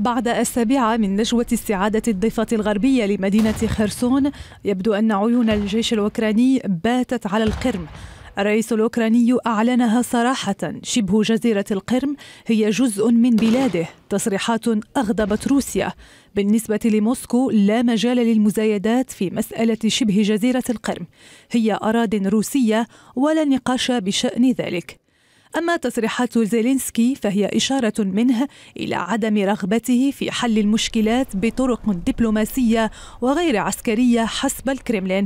بعد أسابيع من نجوة استعادة الضفة الغربية لمدينة خرسون يبدو أن عيون الجيش الأوكراني باتت على القرم الرئيس الأوكراني أعلنها صراحة شبه جزيرة القرم هي جزء من بلاده تصريحات أغضبت روسيا بالنسبة لموسكو لا مجال للمزايدات في مسألة شبه جزيرة القرم هي أراض روسية ولا نقاش بشأن ذلك أما تصريحات زيلينسكي فهي إشارة منه إلى عدم رغبته في حل المشكلات بطرق دبلوماسية وغير عسكرية حسب الكرملين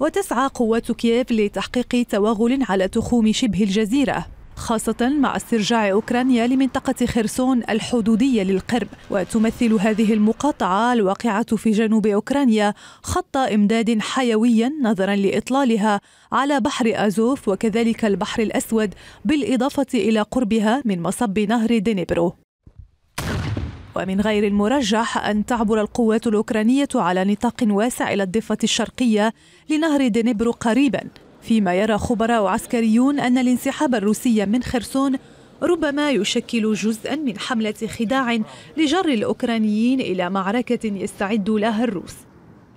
وتسعى قوات كييف لتحقيق توغل على تخوم شبه الجزيرة خاصة مع استرجاع أوكرانيا لمنطقة خرسون الحدودية للقرب وتمثل هذه المقاطعة الواقعة في جنوب أوكرانيا خط إمداد حيوي نظرا لإطلالها على بحر أزوف وكذلك البحر الأسود بالإضافة إلى قربها من مصب نهر دنيبرو ومن غير المرجح أن تعبر القوات الأوكرانية على نطاق واسع إلى الضفة الشرقية لنهر دنيبرو قريباً فيما يرى خبراء عسكريون أن الانسحاب الروسي من خرسون ربما يشكل جزءا من حملة خداع لجر الأوكرانيين إلى معركة يستعد لها الروس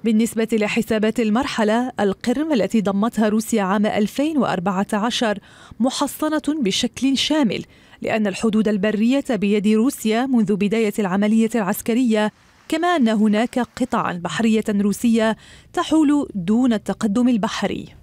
بالنسبة لحسابات المرحلة القرم التي ضمتها روسيا عام 2014 محصنة بشكل شامل لأن الحدود البرية بيد روسيا منذ بداية العملية العسكرية كما أن هناك قطعا بحرية روسية تحول دون التقدم البحري